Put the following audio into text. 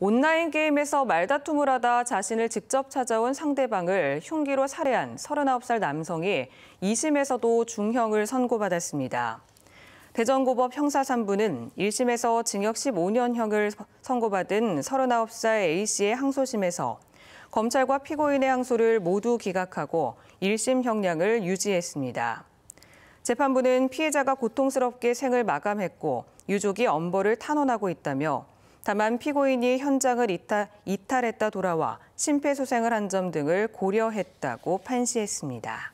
온라인 게임에서 말다툼을 하다 자신을 직접 찾아온 상대방을 흉기로 살해한 39살 남성이 2심에서도 중형을 선고받았습니다. 대전고법 형사 3부는 1심에서 징역 15년형을 선고받은 39살 A씨의 항소심에서 검찰과 피고인의 항소를 모두 기각하고 1심 형량을 유지했습니다. 재판부는 피해자가 고통스럽게 생을 마감했고 유족이 엄벌을 탄원하고 있다며 다만 피고인이 현장을 이탈, 이탈했다 돌아와 심폐소생을 한 점 등을 고려했다고 판시했습니다.